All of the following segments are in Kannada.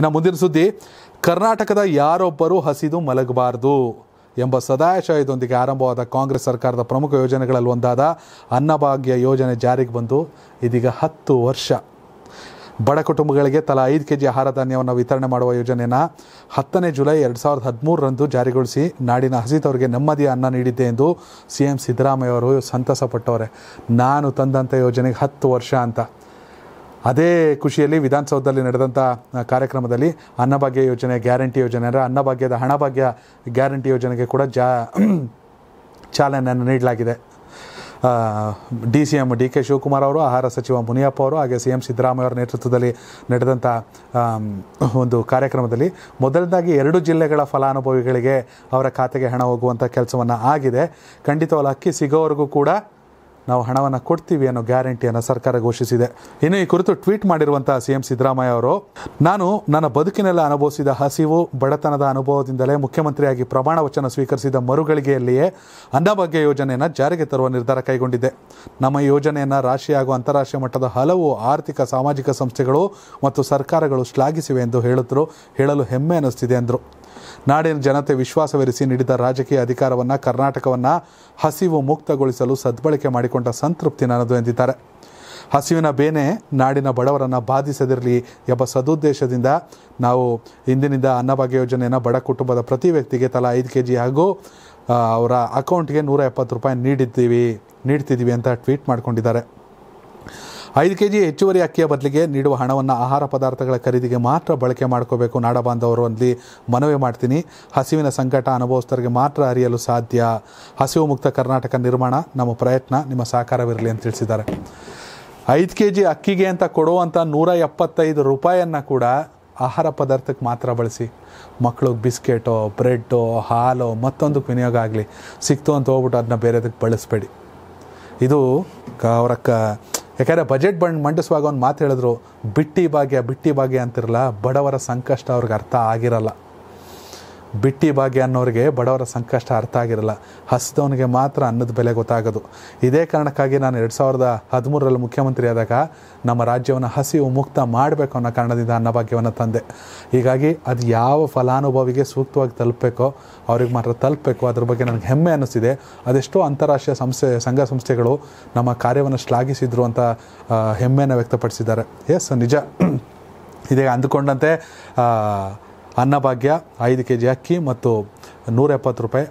ಇನ್ನು ಮುಂದಿನ ಸುದ್ದಿ ಕರ್ನಾಟಕದ ಯಾರೊಬ್ಬರು ಹಸಿದು ಮಲಗಬಾರ್ದು ಎಂಬ ಸದಾಶಯದೊಂದಿಗೆ ಆರಂಭವಾದ ಕಾಂಗ್ರೆಸ್ ಸರ್ಕಾರದ ಪ್ರಮುಖ ಯೋಜನೆಗಳಲ್ಲಿ ಒಂದಾದ ಅನ್ನಭಾಗ್ಯ ಯೋಜನೆ ಜಾರಿಗೆ ಬಂದು ಇದೀಗ ಹತ್ತು ವರ್ಷ ಬಡ ಕುಟುಂಬಗಳಿಗೆ ತಲಾ ಐದು ಕೆ ಜಿ ಆಹಾರ ಧಾನ್ಯವನ್ನು ವಿತರಣೆ ಮಾಡುವ ಯೋಜನೆಯನ್ನು ಹತ್ತನೇ ಜುಲೈ ಎರಡು ಸಾವಿರದ ಹದಿಮೂರರಂದು ಜಾರಿಗೊಳಿಸಿ ನಾಡಿನ ಹಸಿದವರಿಗೆ ನೆಮ್ಮದಿಯ ಅನ್ನ ನೀಡಿದ್ದೆ ಎಂದು ಸಿ ಎಂ ಸಿದ್ದರಾಮಯ್ಯ ಅವರು ಸಂತಸಪಟ್ಟವರೆ ನಾನು ತಂದಂಥ ಯೋಜನೆಗೆ ಹತ್ತು ವರ್ಷ ಅಂತ ಅದೇ ಖುಷಿಯಲ್ಲಿ ವಿಧಾನಸೌಧದಲ್ಲಿ ನಡೆದಂಥ ಕಾರ್ಯಕ್ರಮದಲ್ಲಿ ಅನ್ನಭಾಗ್ಯ ಯೋಜನೆ ಗ್ಯಾರಂಟಿ ಯೋಜನೆ ಅಂದರೆ ಅನ್ನಭಾಗ್ಯದ ಹಣಭಾಗ್ಯ ಗ್ಯಾರಂಟಿ ಯೋಜನೆಗೆ ಕೂಡ ಜಾ ಚಾಲನೆಯನ್ನು ನೀಡಲಾಗಿದೆ D C M D K Shivakumar ಅವರು ಆಹಾರ ಸಚಿವ ಮುನಿಯಪ್ಪ ಅವರು ಹಾಗೆ ಸಿ ಎಂ ಸಿದ್ದರಾಮಯ್ಯ ಅವರ ನೇತೃತ್ವದಲ್ಲಿ ನಡೆದಂಥ ಒಂದು ಕಾರ್ಯಕ್ರಮದಲ್ಲಿ ಮೊದಲನೇದಾಗಿ ಎರಡು ಜಿಲ್ಲೆಗಳ ಫಲಾನುಭವಿಗಳಿಗೆ ಅವರ ಖಾತೆಗೆ ಹಣ ಹೋಗುವಂಥ ಕೆಲಸವನ್ನು ಆಗಿದೆ ಖಂಡಿತವಾಗಿ ಅಕ್ಕಿ ಸಿಗೋವರೆಗೂ ಕೂಡ ನಾವು ಹಣವನ್ನು ಕೊಡ್ತೀವಿ ಅನ್ನೋ ಗ್ಯಾರಂಟಿಯನ್ನು ಸರ್ಕಾರ ಘೋಷಿಸಿದೆ ಇನ್ನು ಈ ಕುರಿತು ಟ್ವೀಟ್ ಮಾಡಿರುವಂತಹ ಸಿಎಂ ಸಿದ್ದರಾಮಯ್ಯ ಅವರು ನಾನು ನನ್ನ ಬದುಕಿನೆಲ್ಲ ಅನುಭವಿಸಿದ ಹಸಿವು ಬಡತನದ ಅನುಭವದಿಂದಲೇ ಮುಖ್ಯಮಂತ್ರಿಯಾಗಿ ಪ್ರಮಾಣ ವಚನ ಸ್ವೀಕರಿಸಿದ ಮರುಗಳಿಗೆಯಲ್ಲಿಯೇ ಅನ್ನಭಾಗ್ಯ ಯೋಜನೆಯನ್ನು ಜಾರಿಗೆ ತರುವ ನಿರ್ಧಾರ ಕೈಗೊಂಡಿದೆ ನಮ್ಮ ಯೋಜನೆಯನ್ನು ರಾಷ್ಟ್ರೀಯ ಹಾಗೂ ಅಂತಾರಾಷ್ಟ್ರೀಯ ಮಟ್ಟದ ಹಲವು ಆರ್ಥಿಕ ಸಾಮಾಜಿಕ ಸಂಸ್ಥೆಗಳು ಮತ್ತು ಸರ್ಕಾರಗಳು ಶ್ಲಾಘಿಸಿವೆ ಎಂದು ಹೇಳಿದ್ರು ಹೇಳಲು ಹೆಮ್ಮೆ ಅನ್ನಿಸ್ತಿದೆ ಎಂದರು ನಾಡಿನ ಜನತೆ ವಿಶ್ವಾಸವಿರಿಸಿ ನೀಡಿದ ರಾಜಕೀಯ ಅಧಿಕಾರವನ್ನು ಕರ್ನಾಟಕವನ್ನು ಹಸಿವು ಮುಕ್ತಗೊಳಿಸಲು ಸದ್ಬಳಕೆ ಮಾಡಿಕೊಂಡ ಸಂತೃಪ್ತಿ ನನ್ನದು ಎಂದಿದ್ದಾರೆ ಹಸಿವಿನ ಬೇನೆ ನಾಡಿನ ಬಡವರನ್ನು ಬಾಧಿಸದಿರಲಿ ಎಂಬ ಸದುದ್ದೇಶದಿಂದ ನಾವು ಇಂದಿನಿಂದ ಅನ್ನಭಾಗ್ಯ ಯೋಜನೆಯನ್ನು ಬಡ ಕುಟುಂಬದ ಪ್ರತಿ ವ್ಯಕ್ತಿಗೆ ತಲಾ ಐದು ಕೆ ಜಿ ಹಾಗೂ ಅವರ ಅಕೌಂಟ್ಗೆ ನೂರ ಎಪ್ಪತ್ತು ರೂಪಾಯಿ ನೀಡಿದ್ದೀವಿ ನೀಡ್ತಿದ್ದೀವಿ ಅಂತ ಟ್ವೀಟ್ ಮಾಡಿಕೊಂಡಿದ್ದಾರೆ ಐದು ಕೆ ಜಿ ಹೆಚ್ಚುವರಿ ಅಕ್ಕಿಯ ಬದಲಿಗೆ ನೀಡುವ ಹಣವನ್ನು ಆಹಾರ ಪದಾರ್ಥಗಳ ಖರೀದಿಗೆ ಮಾತ್ರ ಬಳಕೆ ಮಾಡ್ಕೋಬೇಕು ನಾಡ ಅಲ್ಲಿ ಮನವಿ ಮಾಡ್ತೀನಿ ಹಸಿವಿನ ಸಂಕಟ ಅನುಭವಿಸ್ತರಿಗೆ ಮಾತ್ರ ಅರಿಯಲು ಸಾಧ್ಯ ಹಸಿವು ಮುಕ್ತ ಕರ್ನಾಟಕ ನಿರ್ಮಾಣ ನಮ್ಮ ಪ್ರಯತ್ನ ನಿಮ್ಮ ಸಹಕಾರವಿರಲಿ ಅಂತ ತಿಳಿಸಿದ್ದಾರೆ ಐದು ಕೆ ಜಿ ಅಕ್ಕಿಗೆ ಅಂತ ಕೊಡುವಂಥ ನೂರ ಎಪ್ಪತ್ತೈದು ರೂಪಾಯಿಯನ್ನು ಕೂಡ ಆಹಾರ ಪದಾರ್ಥಕ್ಕೆ ಮಾತ್ರ ಬಳಸಿ ಮಕ್ಕಳಿಗೆ ಬಿಸ್ಕೆಟೋ ಬ್ರೆಡ್ಡು ಹಾಲು ಮತ್ತೊಂದಕ್ಕೆ ವಿನಿಯೋಗ ಆಗಲಿ ಸಿಕ್ತು ಅಂತ ಹೋಗ್ಬಿಟ್ಟು ಅದನ್ನ ಬೇರೆದಕ್ಕೆ ಬಳಸಬೇಡಿ ಇದು ಅವರ ಕ ಯಾಕಂದರೆ ಬಜೆಟ್ ಬಂಡ್ ಮಂಡಿಸುವಾಗ ಒಂದು ಮಾತು ಹೇಳಿದ್ರು ಬಿಟ್ಟಿ ಭಾಗ್ಯ ಬಿಟ್ಟಿ ಭಾಗ್ಯ ಅಂತಿರಲ್ಲ ಬಡವರ ಸಂಕಷ್ಟ ಅವ್ರಿಗೆ ಅರ್ಥ ಆಗಿರಲ್ಲ ಬಿಟ್ಟಿ ಭಾಗ್ಯ ಅನ್ನೋರಿಗೆ ಬಡವರ ಸಂಕಷ್ಟ ಅರ್ಥ ಆಗಿರಲ್ಲ ಹಸಿದವನಿಗೆ ಮಾತ್ರ ಅನ್ನದ ಬೆಲೆ ಗೊತ್ತಾಗೋದು ಇದೇ ಕಾರಣಕ್ಕಾಗಿ ನಾನು ಎರಡು ಸಾವಿರದ ಹದಿಮೂರರಲ್ಲಿ ಮುಖ್ಯಮಂತ್ರಿ ಆದಾಗ ನಮ್ಮ ರಾಜ್ಯವನ್ನು ಹಸಿವು ಮುಕ್ತ ಮಾಡಬೇಕು ಅನ್ನೋ ಕಾರಣದಿಂದ ಅನ್ನಭಾಗ್ಯವನ್ನು ತಂದೆ ಹೀಗಾಗಿ ಅದು ಯಾವ ಫಲಾನುಭವಿಗೆ ಸೂಕ್ತವಾಗಿ ತಲುಪಬೇಕೋ ಅವ್ರಿಗೆ ಮಾತ್ರ ತಲುಪಬೇಕು ಅದ್ರ ಬಗ್ಗೆ ನನಗೆ ಹೆಮ್ಮೆ ಅನ್ನಿಸ್ತಿದೆ ಅದೆಷ್ಟೋ ಅಂತಾರಾಷ್ಟ್ರೀಯ ಸಂಸ್ಥೆ ಸಂಘ ಸಂಸ್ಥೆಗಳು ನಮ್ಮ ಕಾರ್ಯವನ್ನು ಶ್ಲಾಘಿಸಿದ್ರು ಅಂತ ಹೆಮ್ಮೆಯನ್ನು ವ್ಯಕ್ತಪಡಿಸಿದ್ದಾರೆ ಎಸ್ ನಿಜ ಇದೇ ಅಂದುಕೊಂಡಂತೆ ಅನ್ನಭಾಗ್ಯ ಐದು ಕೆ ಜಿ ಅಕ್ಕಿ ಮತ್ತು ನೂರ ಎಪ್ಪತ್ತು ರೂಪಾಯಿ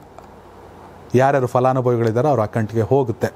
ಯಾರ್ಯಾರು ಫಲಾನುಭವಿಗಳಿದ್ದಾರೋ ಅವ್ರ ಅಕೌಂಟ್ಗೆ ಹೋಗುತ್ತೆ